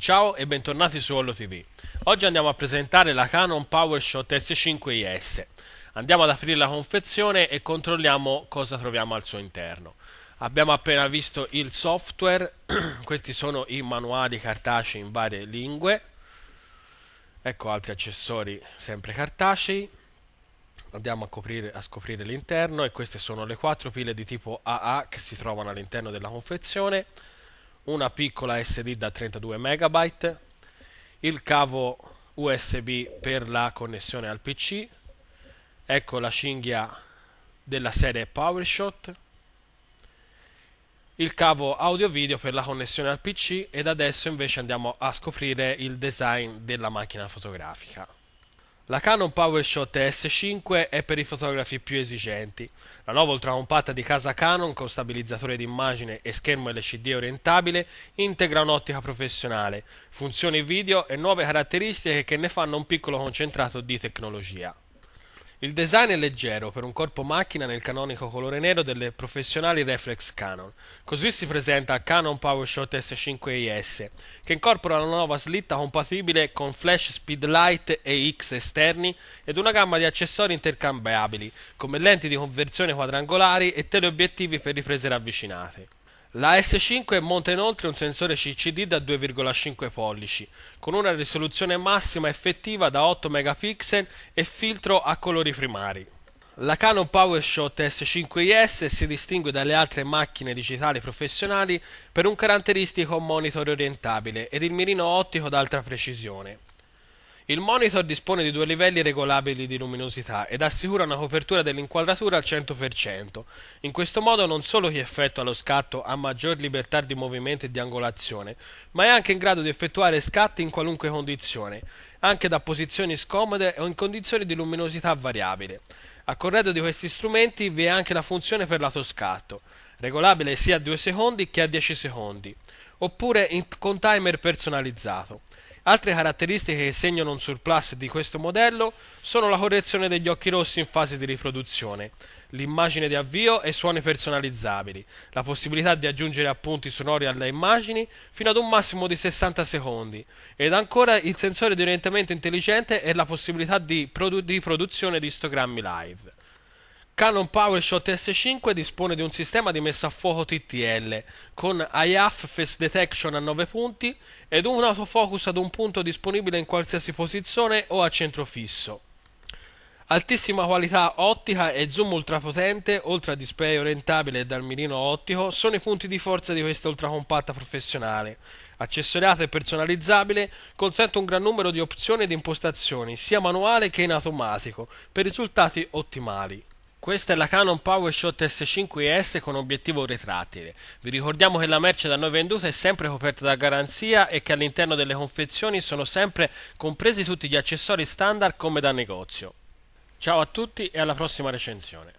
Ciao e bentornati su Hollow TV. Oggi andiamo a presentare la Canon PowerShot S5IS. Andiamo ad aprire la confezione e controlliamo cosa troviamo al suo interno. Abbiamo appena visto il software, questi sono i manuali cartacei in varie lingue. Ecco altri accessori sempre cartacei. Andiamo a, coprire, a scoprire l'interno e queste sono le quattro pile di tipo AA che si trovano all'interno della confezione una piccola SD da 32 MB, il cavo USB per la connessione al PC, ecco la cinghia della serie PowerShot, il cavo audio video per la connessione al PC ed adesso invece andiamo a scoprire il design della macchina fotografica. La Canon PowerShot S5 è per i fotografi più esigenti. La nuova ultracompatta di casa Canon con stabilizzatore d'immagine e schermo LCD orientabile integra un'ottica professionale, funzioni video e nuove caratteristiche che ne fanno un piccolo concentrato di tecnologia. Il design è leggero per un corpo macchina nel canonico colore nero delle professionali reflex Canon. Così si presenta il Canon PowerShot S5IS, che incorpora la nuova slitta compatibile con flash speedlight e X esterni ed una gamma di accessori intercambiabili, come lenti di conversione quadrangolari e teleobiettivi per riprese ravvicinate. La S5 monta inoltre un sensore CCD da 2,5 pollici, con una risoluzione massima effettiva da 8 megapixel e filtro a colori primari. La Canon PowerShot S5IS si distingue dalle altre macchine digitali professionali per un caratteristico monitor orientabile ed il mirino ottico d'alta precisione. Il monitor dispone di due livelli regolabili di luminosità ed assicura una copertura dell'inquadratura al 100%. In questo modo non solo chi effettua lo scatto ha maggior libertà di movimento e di angolazione, ma è anche in grado di effettuare scatti in qualunque condizione, anche da posizioni scomode o in condizioni di luminosità variabile. A corredo di questi strumenti vi è anche la funzione per lato scatto, regolabile sia a 2 secondi che a 10 secondi, oppure con timer personalizzato. Altre caratteristiche che segnano un surplus di questo modello sono la correzione degli occhi rossi in fase di riproduzione, l'immagine di avvio e suoni personalizzabili, la possibilità di aggiungere appunti sonori alle immagini fino ad un massimo di 60 secondi, ed ancora il sensore di orientamento intelligente e la possibilità di, produ- di produzione di istogrammi live. Canon PowerShot S5 dispone di un sistema di messa a fuoco TTL con IAF Face Detection a 9 punti ed un autofocus ad un punto disponibile in qualsiasi posizione o a centro fisso. Altissima qualità ottica e zoom ultrapotente, oltre a display orientabile e dal mirino ottico, sono i punti di forza di questa ultracompatta professionale. Accessoriata e personalizzabile, consente un gran numero di opzioni ed impostazioni, sia manuale che in automatico, per risultati ottimali. Questa è la Canon PowerShot S5S con obiettivo retrattile. Vi ricordiamo che la merce da noi venduta è sempre coperta da garanzia e che all'interno delle confezioni sono sempre compresi tutti gli accessori standard come da negozio. Ciao a tutti e alla prossima recensione.